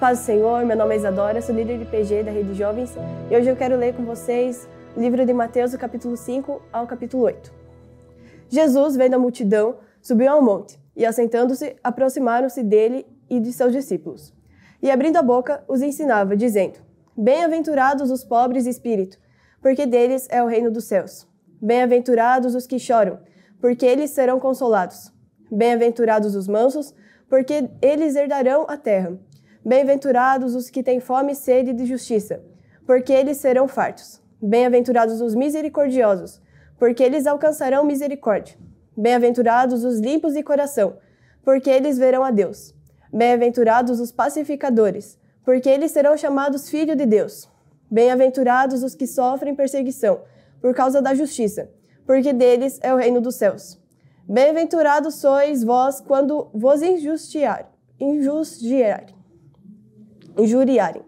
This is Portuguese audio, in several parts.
Paz do Senhor, meu nome é Isadora, sou líder de PG da Rede Jovens e hoje eu quero ler com vocês o livro de Mateus, capítulo 5 ao capítulo 8. Jesus, vendo a multidão, subiu ao monte e, assentando-se, aproximaram-se dele e de seus discípulos. E, abrindo a boca, os ensinava, dizendo: Bem-aventurados os pobres de espírito, porque deles é o reino dos céus. Bem-aventurados os que choram, porque eles serão consolados. Bem-aventurados os mansos, porque eles herdarão a terra. Bem-aventurados os que têm fome e sede de justiça, porque eles serão fartos. Bem-aventurados os misericordiosos, porque eles alcançarão misericórdia. Bem-aventurados os limpos de coração, porque eles verão a Deus. Bem-aventurados os pacificadores, porque eles serão chamados filhos de Deus. Bem-aventurados os que sofrem perseguição por causa da justiça, porque deles é o reino dos céus. Bem-aventurados sois vós quando vos injustiar, injustiarem injuriarem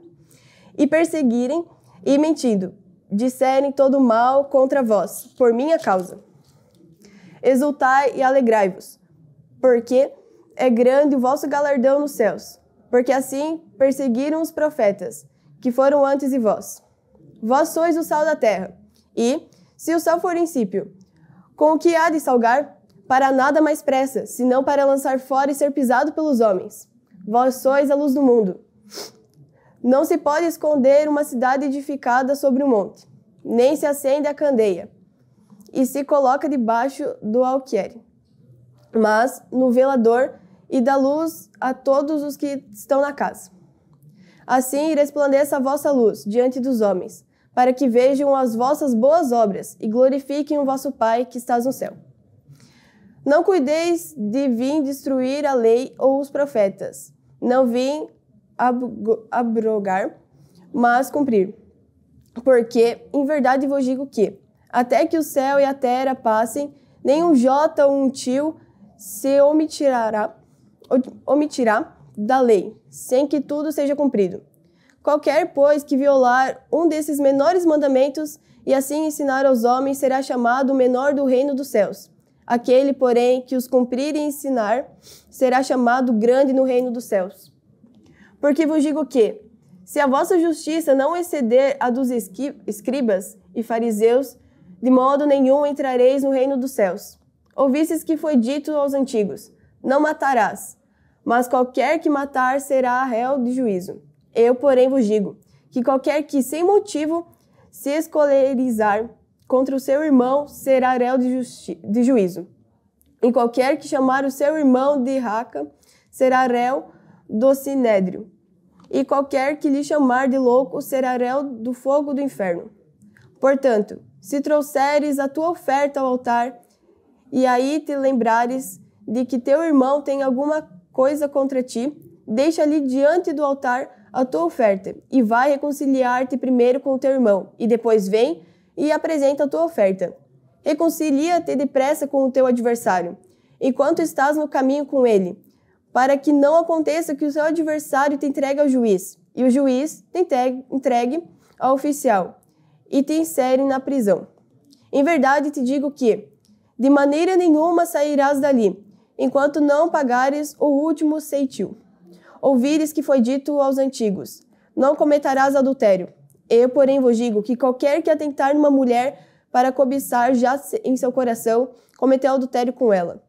e perseguirem e mentindo, disserem todo mal contra vós, por minha causa. Exultai e alegrai-vos, porque é grande o vosso galardão nos céus, porque assim perseguiram os profetas, que foram antes de vós. Vós sois o sal da terra, e, se o sal for insípio, com o que há de salgar? Para nada mais pressa, senão para lançar fora e ser pisado pelos homens. Vós sois a luz do mundo. Não se pode esconder uma cidade edificada sobre um monte, nem se acende a candeia, e se coloca debaixo do Alquere, mas no velador e dá luz a todos os que estão na casa. Assim resplandeça a vossa luz diante dos homens, para que vejam as vossas boas obras e glorifiquem o vosso Pai que estás no céu. Não cuideis de vir destruir a lei ou os profetas. Não vim abrogar, mas cumprir. Porque, em verdade, vos digo que, até que o céu e a terra passem, nenhum jota ou um tio se omitirá, omitirá da lei, sem que tudo seja cumprido. Qualquer, pois, que violar um desses menores mandamentos e assim ensinar aos homens será chamado o menor do reino dos céus. Aquele, porém, que os cumprir e ensinar será chamado grande no reino dos céus. Porque vos digo que, se a vossa justiça não exceder a dos escribas e fariseus, de modo nenhum entrareis no reino dos céus. Ouvistes que foi dito aos antigos: Não matarás, mas qualquer que matar será réu de juízo. Eu, porém, vos digo que qualquer que sem motivo se escolarizar contra o seu irmão será réu de, de juízo. E qualquer que chamar o seu irmão de raca será réu do sinédrio e qualquer que lhe chamar de louco será réu do fogo do inferno. Portanto, se trouxeres a tua oferta ao altar e aí te lembrares de que teu irmão tem alguma coisa contra ti, deixa ali diante do altar a tua oferta e vai reconciliar-te primeiro com teu irmão e depois vem e apresenta a tua oferta. Reconcilia-te depressa com o teu adversário, enquanto estás no caminho com ele para que não aconteça que o seu adversário te entregue ao juiz e o juiz te entregue, ao oficial e te insere na prisão. Em verdade te digo que, de maneira nenhuma sairás dali, enquanto não pagares o último ceitil. Ouvires que foi dito aos antigos: Não cometerás adultério. Eu, porém, vos digo que qualquer que atentar numa mulher para cobiçar já em seu coração, cometeu adultério com ela.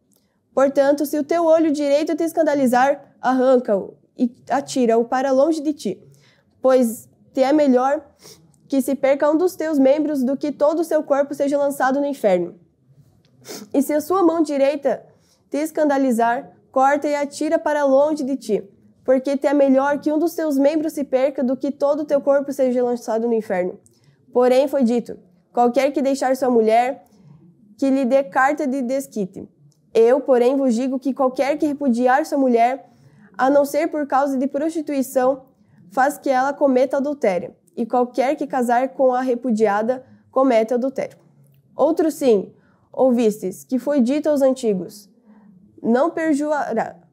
Portanto, se o teu olho direito te escandalizar, arranca-o e atira-o para longe de ti, pois te é melhor que se perca um dos teus membros do que todo o seu corpo seja lançado no inferno. E se a sua mão direita te escandalizar, corta e atira para longe de ti, porque te é melhor que um dos teus membros se perca do que todo o teu corpo seja lançado no inferno. Porém, foi dito: qualquer que deixar sua mulher, que lhe dê carta de desquite. Eu, porém, vos digo que qualquer que repudiar sua mulher, a não ser por causa de prostituição, faz que ela cometa adultério, e qualquer que casar com a repudiada, comete adultério. Outro sim, ouvistes, que foi dito aos antigos: Não,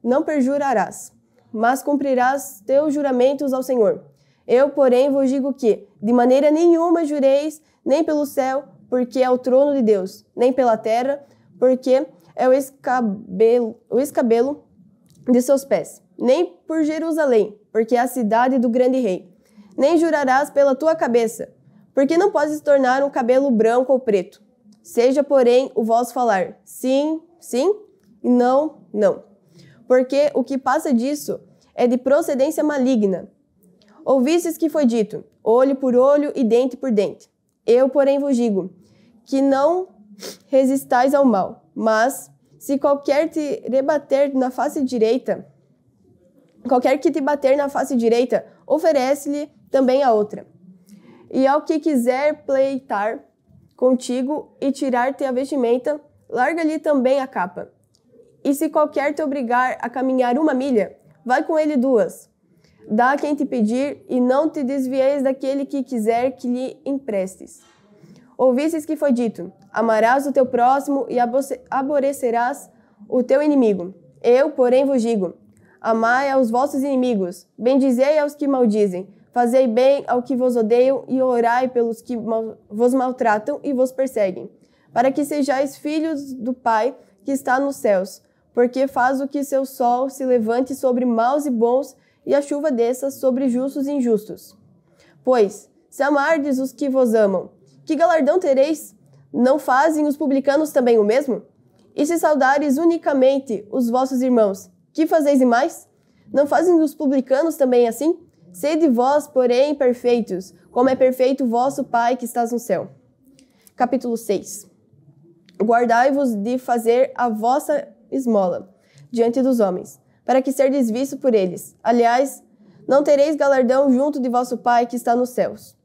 não perjurarás, mas cumprirás teus juramentos ao Senhor. Eu, porém, vos digo que, de maneira nenhuma jureis, nem pelo céu, porque é o trono de Deus, nem pela terra, porque é o escabelo, o escabelo de seus pés, nem por Jerusalém, porque é a cidade do grande rei. Nem jurarás pela tua cabeça, porque não podes tornar um cabelo branco ou preto. Seja, porém, o vosso falar sim, sim, e não, não. Porque o que passa disso é de procedência maligna. Ouvistes que foi dito: olho por olho e dente por dente. Eu, porém, vos digo que não resistais ao mal, mas se qualquer te rebater na face direita, qualquer que te bater na face direita, oferece-lhe também a outra. E ao que quiser pleitar contigo e tirar-te a vestimenta, larga-lhe também a capa. E se qualquer te obrigar a caminhar uma milha, vai com ele duas. Dá a quem te pedir e não te desvieis daquele que quiser que lhe emprestes. Ouvistes que foi dito: Amarás o teu próximo e aborrecerás o teu inimigo. Eu, porém, vos digo: amai aos vossos inimigos, bendizei aos que maldizem, fazei bem ao que vos odeiam e orai pelos que vos maltratam e vos perseguem, para que sejais filhos do Pai que está nos céus, porque faz o que seu sol se levante sobre maus e bons e a chuva desça sobre justos e injustos. Pois, se amardes os que vos amam, que galardão tereis? Não fazem os publicanos também o mesmo? E se saudares unicamente os vossos irmãos, que fazeis e mais? Não fazem os publicanos também assim? Sede vós, porém, perfeitos, como é perfeito vosso Pai que estás no céu. Capítulo 6 Guardai-vos de fazer a vossa esmola diante dos homens, para que serdes visto por eles. Aliás, não tereis galardão junto de vosso Pai que está nos céus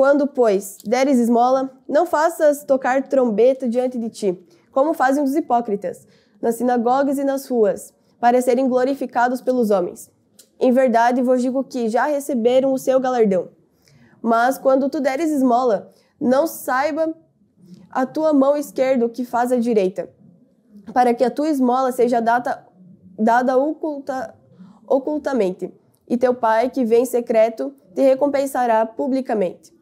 quando, pois, deres esmola, não faças tocar trombeta diante de ti, como fazem os hipócritas, nas sinagogas e nas ruas, para serem glorificados pelos homens. Em verdade vos digo que já receberam o seu galardão. Mas quando tu deres esmola, não saiba a tua mão esquerda o que faz a direita, para que a tua esmola seja data, dada oculta, ocultamente, e teu pai que vem em secreto te recompensará publicamente.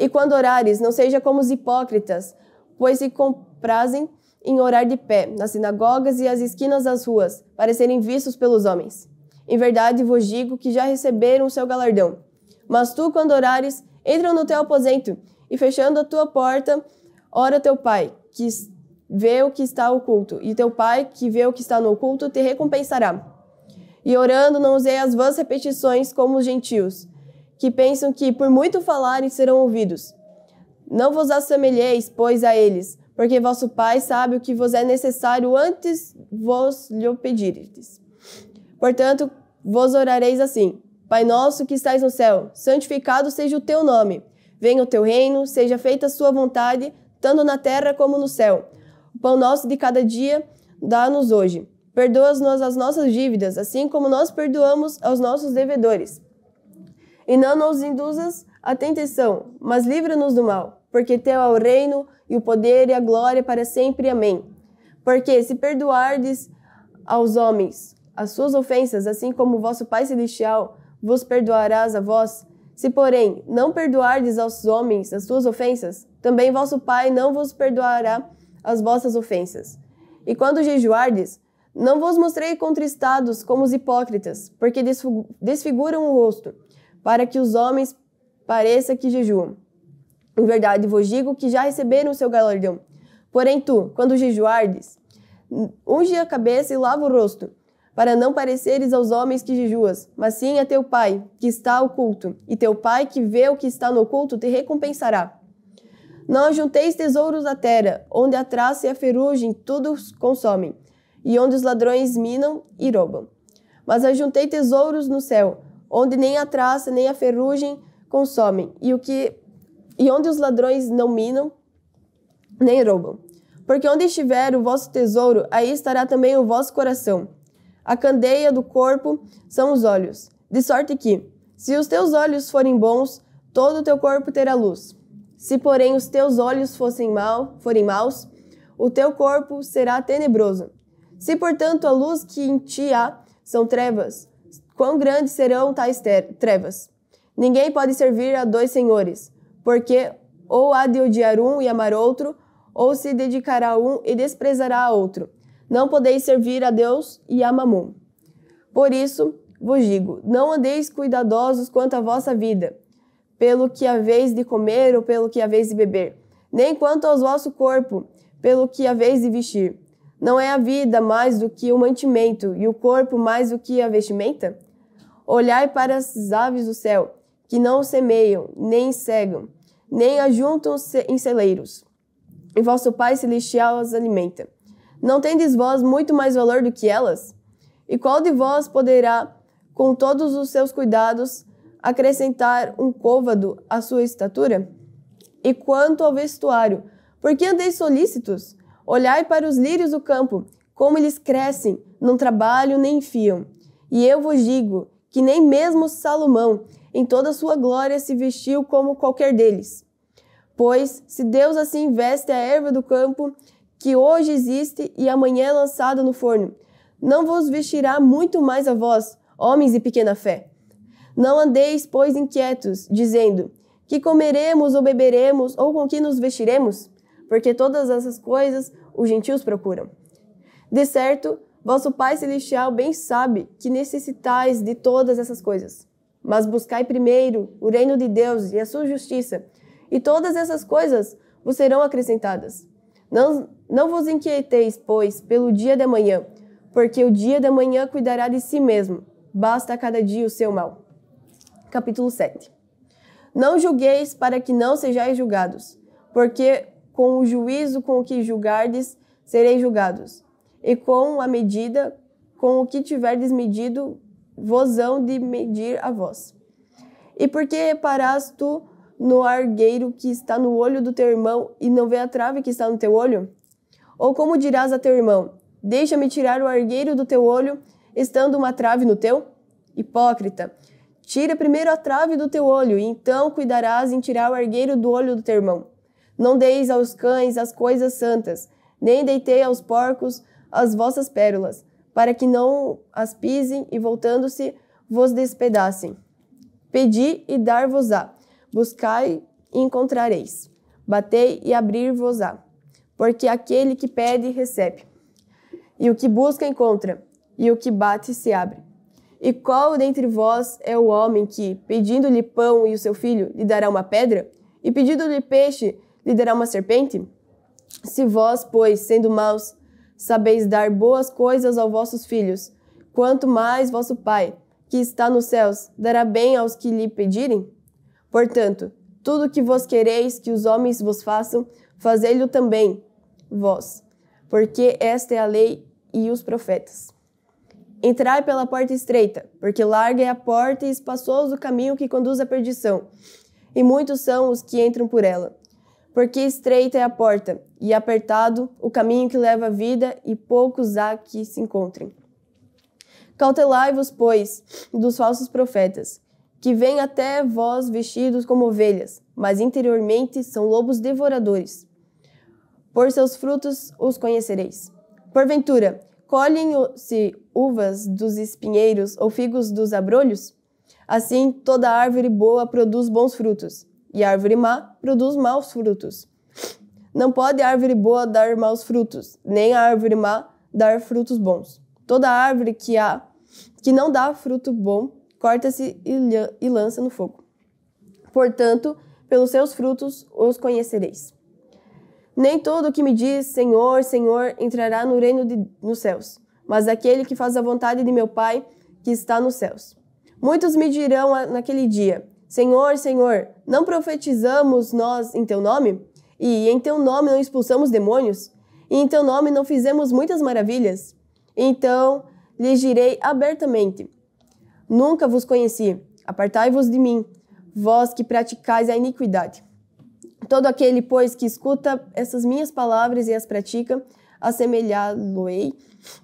E quando orares, não seja como os hipócritas, pois se comprazem em orar de pé, nas sinagogas e às esquinas das ruas, para serem vistos pelos homens. Em verdade vos digo que já receberam o seu galardão. Mas tu, quando orares, entra no teu aposento e, fechando a tua porta, ora teu pai, que vê o que está oculto, e teu pai, que vê o que está no oculto, te recompensará. E orando, não usei as vãs repetições como os gentios que pensam que por muito falarem serão ouvidos. Não vos assemelheis, pois, a eles, porque vosso Pai sabe o que vos é necessário antes vos lhe pedirdes. Portanto, vos orareis assim: Pai nosso que estais no céu, santificado seja o teu nome. Venha o teu reino, seja feita a sua vontade, tanto na terra como no céu. O pão nosso de cada dia dá-nos hoje. Perdoa-nos as nossas dívidas, assim como nós perdoamos aos nossos devedores e não nos induzas à tentação, mas livra-nos do mal, porque teu é o reino e o poder e a glória para sempre. Amém. Porque se perdoardes aos homens as suas ofensas, assim como o vosso Pai celestial vos perdoarás a vós, se porém não perdoardes aos homens as suas ofensas, também vosso Pai não vos perdoará as vossas ofensas. E quando jejuardes, não vos mostrei contristados como os hipócritas, porque desfiguram o rosto para que os homens pareça que jejuam. Em verdade vos digo que já receberam o seu galardão. Porém tu, quando jejuardes, unge a cabeça e lava o rosto, para não pareceres aos homens que jejuas, mas sim a teu pai, que está oculto, e teu pai que vê o que está no oculto te recompensará. Não ajunteis tesouros na terra, onde a traça e a ferrugem tudo consomem, e onde os ladrões minam e roubam. Mas ajuntei tesouros no céu, onde nem a traça nem a ferrugem consomem e o que e onde os ladrões não minam nem roubam. Porque onde estiver o vosso tesouro, aí estará também o vosso coração. A candeia do corpo são os olhos, de sorte que, se os teus olhos forem bons, todo o teu corpo terá luz. Se, porém, os teus olhos fossem mal, forem maus, o teu corpo será tenebroso. Se, portanto, a luz que em ti há são trevas, Quão grandes serão tais trevas? Ninguém pode servir a dois senhores, porque ou há de odiar um e amar outro, ou se dedicará a um e desprezará a outro. Não podeis servir a Deus e a Mamon. Por isso vos digo: não andeis cuidadosos quanto à vossa vida, pelo que haveis de comer ou pelo que haveis de beber, nem quanto ao vosso corpo, pelo que haveis de vestir. Não é a vida mais do que o mantimento e o corpo mais do que a vestimenta? Olhai para as aves do céu, que não semeiam, nem cegam, nem ajuntam em celeiros. E vosso Pai Celestial as alimenta. Não tendes vós muito mais valor do que elas? E qual de vós poderá, com todos os seus cuidados, acrescentar um côvado à sua estatura? E quanto ao vestuário, por que andeis solícitos? Olhai para os lírios do campo, como eles crescem, não trabalham nem fiam. E eu vos digo que nem mesmo Salomão, em toda sua glória, se vestiu como qualquer deles. Pois, se Deus assim veste a erva do campo, que hoje existe e amanhã é lançada no forno, não vos vestirá muito mais a vós, homens de pequena fé. Não andeis, pois, inquietos, dizendo: Que comeremos ou beberemos, ou com que nos vestiremos? Porque todas essas coisas os gentios procuram. De certo, Vosso Pai Celestial bem sabe que necessitais de todas essas coisas. Mas buscai primeiro o reino de Deus e a sua justiça, e todas essas coisas vos serão acrescentadas. Não, não vos inquieteis, pois, pelo dia de manhã, porque o dia da manhã cuidará de si mesmo. Basta a cada dia o seu mal. Capítulo 7 Não julgueis para que não sejais julgados, porque com o juízo com o que julgardes, sereis julgados e com a medida, com o que tiver desmedido, vozão de medir a voz. E por que reparas tu no argueiro que está no olho do teu irmão e não vê a trave que está no teu olho? Ou como dirás a teu irmão: Deixa-me tirar o argueiro do teu olho, estando uma trave no teu? Hipócrita, tira primeiro a trave do teu olho, e então cuidarás em tirar o argueiro do olho do teu irmão. Não deis aos cães as coisas santas, nem deitei aos porcos, as vossas pérolas, para que não as pisem e voltando-se vos despedacem. Pedi e dar-vos-á, buscai e encontrareis, batei e abrir-vos-á. Porque aquele que pede, recebe, e o que busca, encontra, e o que bate, se abre. E qual dentre vós é o homem que, pedindo-lhe pão e o seu filho, lhe dará uma pedra? E pedindo-lhe peixe, lhe dará uma serpente? Se vós, pois, sendo maus, sabeis dar boas coisas aos vossos filhos, quanto mais vosso Pai, que está nos céus, dará bem aos que lhe pedirem? Portanto, tudo o que vos quereis que os homens vos façam, fazei-lo também vós, porque esta é a lei e os profetas. Entrai pela porta estreita, porque larga é a porta e espaçoso o caminho que conduz à perdição, e muitos são os que entram por ela. Porque estreita é a porta, e apertado o caminho que leva à vida, e poucos há que se encontrem. Cautelai-vos, pois, dos falsos profetas, que vêm até vós vestidos como ovelhas, mas interiormente são lobos devoradores. Por seus frutos os conhecereis. Porventura, colhem-se uvas dos espinheiros ou figos dos abrolhos? Assim, toda árvore boa produz bons frutos e árvore má produz maus frutos. Não pode árvore boa dar maus frutos, nem árvore má dar frutos bons. Toda árvore que há que não dá fruto bom, corta-se e lança no fogo. Portanto, pelos seus frutos os conhecereis. Nem todo o que me diz Senhor, Senhor entrará no reino de, nos céus, mas aquele que faz a vontade de meu Pai que está nos céus. Muitos me dirão naquele dia: Senhor, Senhor, não profetizamos nós em teu nome? E em teu nome não expulsamos demônios? E em teu nome não fizemos muitas maravilhas? Então lhes direi abertamente: Nunca vos conheci, apartai-vos de mim, vós que praticais a iniquidade. Todo aquele, pois, que escuta essas minhas palavras e as pratica, assemelhá-lo-ei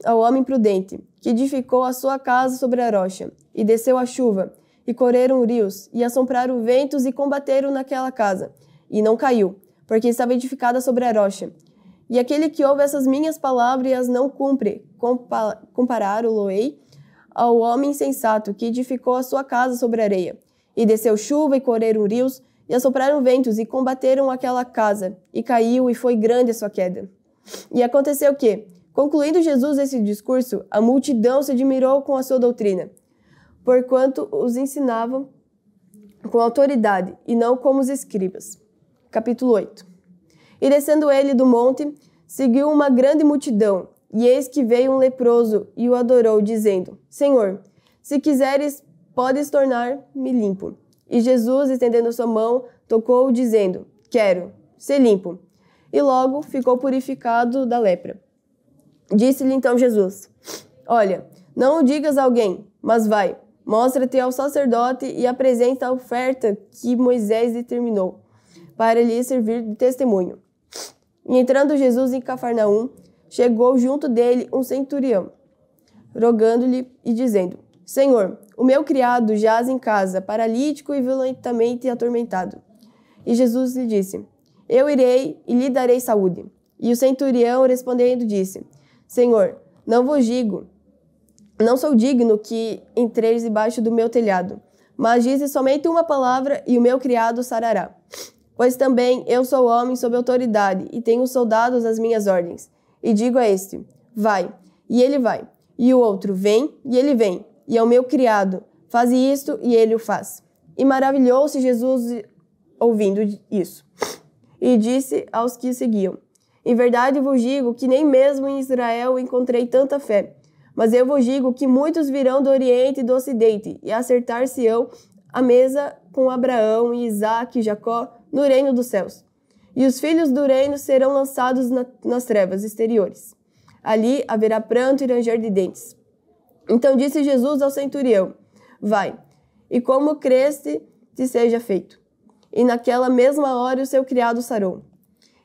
ao homem prudente, que edificou a sua casa sobre a rocha, e desceu a chuva, e correram rios, e assombraram ventos e combateram naquela casa. E não caiu, porque estava edificada sobre a rocha. E aquele que ouve essas minhas palavras e as não cumpre, compa o loei ao homem sensato que edificou a sua casa sobre a areia. E desceu chuva e correram rios, e assopraram ventos e combateram aquela casa, e caiu, e foi grande a sua queda. E aconteceu o que, concluindo Jesus esse discurso, a multidão se admirou com a sua doutrina porquanto os ensinavam com autoridade e não como os escribas. Capítulo 8. E descendo ele do monte, seguiu uma grande multidão, e eis que veio um leproso e o adorou, dizendo: Senhor, se quiseres, podes tornar-me limpo. E Jesus, estendendo sua mão, tocou-o, dizendo: Quero ser limpo. E logo ficou purificado da lepra. Disse-lhe então Jesus: Olha, não o digas a alguém, mas vai, Mostra-te ao sacerdote e apresenta a oferta que Moisés determinou, para lhe servir de testemunho. entrando Jesus em Cafarnaum, chegou junto dele um centurião, rogando-lhe e dizendo: Senhor, o meu criado jaz em casa, paralítico e violentamente atormentado. E Jesus lhe disse: Eu irei e lhe darei saúde. E o centurião respondendo disse: Senhor, não vos digo não sou digno que entreis debaixo do meu telhado, mas dize somente uma palavra e o meu criado sarará. Pois também eu sou homem sob autoridade e tenho soldados às minhas ordens. E digo a este: Vai, e ele vai. E o outro: Vem, e ele vem. E é o meu criado: Faze isto, e ele o faz. E maravilhou-se Jesus ouvindo isso. E disse aos que seguiam: Em verdade vos digo que nem mesmo em Israel encontrei tanta fé. Mas eu vos digo que muitos virão do Oriente e do Ocidente, e acertar-se-ão a mesa com Abraão e Isaac e Jacó no reino dos céus. E os filhos do reino serão lançados na, nas trevas exteriores. Ali haverá pranto e ranger de dentes. Então disse Jesus ao centurião: Vai, e como creste, te seja feito. E naquela mesma hora o seu criado sarou.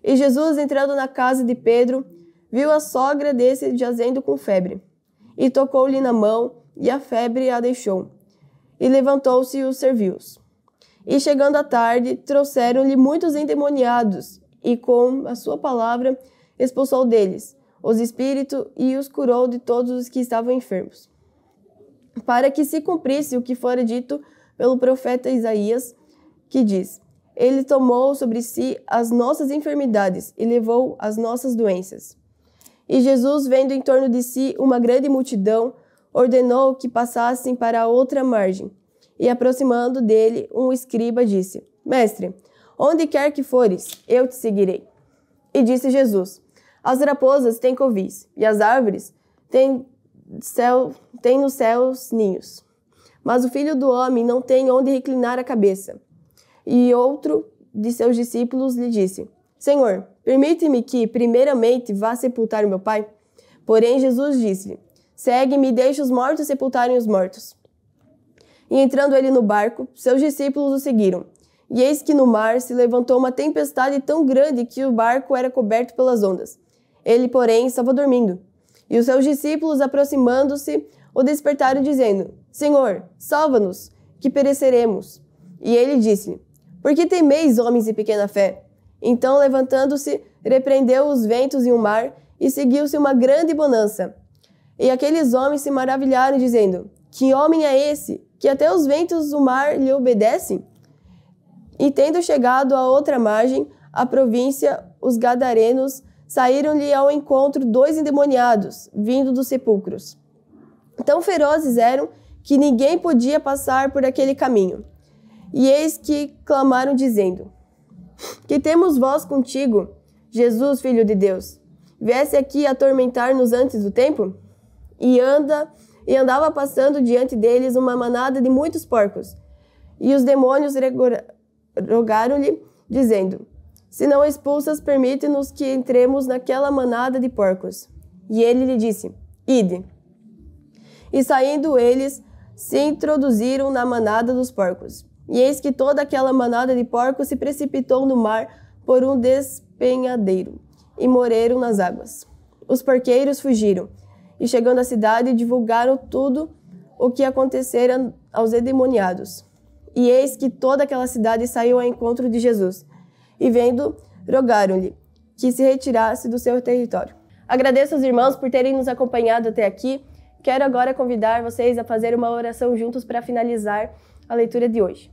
E Jesus, entrando na casa de Pedro, viu a sogra desse jazendo com febre e tocou-lhe na mão, e a febre a deixou. E levantou-se e os serviu E chegando à tarde, trouxeram-lhe muitos endemoniados, e com a sua palavra expulsou deles os espíritos e os curou de todos os que estavam enfermos. Para que se cumprisse o que fora dito pelo profeta Isaías, que diz: Ele tomou sobre si as nossas enfermidades e levou as nossas doenças. E Jesus, vendo em torno de si uma grande multidão, ordenou que passassem para a outra margem. E aproximando dele, um escriba disse: Mestre, onde quer que fores, eu te seguirei. E disse Jesus: As raposas têm covis, e as árvores têm, céu, têm nos céus ninhos. Mas o filho do homem não tem onde reclinar a cabeça. E outro de seus discípulos lhe disse: Senhor, Permite-me que, primeiramente, vá sepultar meu pai? Porém, Jesus disse-lhe: Segue-me e deixa os mortos sepultarem os mortos. E entrando ele no barco, seus discípulos o seguiram. E eis que no mar se levantou uma tempestade tão grande que o barco era coberto pelas ondas. Ele, porém, estava dormindo. E os seus discípulos, aproximando-se, o despertaram, dizendo: Senhor, salva-nos, que pereceremos. E ele disse: Por que temeis, homens de pequena fé? Então, levantando-se, repreendeu os ventos e o mar, e seguiu-se uma grande bonança. E aqueles homens se maravilharam, dizendo: Que homem é esse, que até os ventos o mar lhe obedecem? E tendo chegado à outra margem, a província, os gadarenos saíram-lhe ao encontro dois endemoniados, vindo dos sepulcros. Tão ferozes eram que ninguém podia passar por aquele caminho. E eis que clamaram, dizendo: que temos vós contigo, Jesus, Filho de Deus? Viesse aqui atormentar-nos antes do tempo? E anda e andava passando diante deles uma manada de muitos porcos. E os demônios rogaram-lhe, dizendo: Se não expulsas, permite-nos que entremos naquela manada de porcos. E ele lhe disse: Ide. E saindo eles, se introduziram na manada dos porcos. E eis que toda aquela manada de porcos se precipitou no mar por um despenhadeiro e morreram nas águas. Os porqueiros fugiram e, chegando à cidade, divulgaram tudo o que acontecera aos endemoniados. E eis que toda aquela cidade saiu ao encontro de Jesus e, vendo, rogaram-lhe que se retirasse do seu território. Agradeço aos irmãos por terem nos acompanhado até aqui. Quero agora convidar vocês a fazer uma oração juntos para finalizar a leitura de hoje.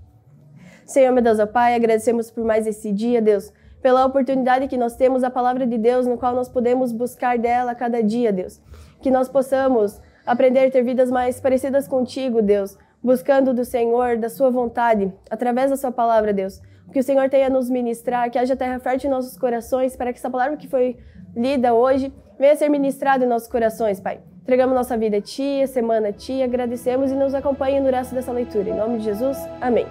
Senhor, meu Deus, ó Pai, agradecemos por mais esse dia, Deus pela oportunidade que nós temos a palavra de Deus, no qual nós podemos buscar dela a cada dia, Deus. Que nós possamos aprender a ter vidas mais parecidas contigo, Deus, buscando do Senhor, da sua vontade, através da sua palavra, Deus. Que o Senhor tenha nos ministrar, que haja terra fértil em nossos corações, para que essa palavra que foi lida hoje venha ser ministrada em nossos corações, Pai. Entregamos nossa vida a Ti, a semana a Ti, agradecemos e nos acompanhe no resto dessa leitura. Em nome de Jesus, amém.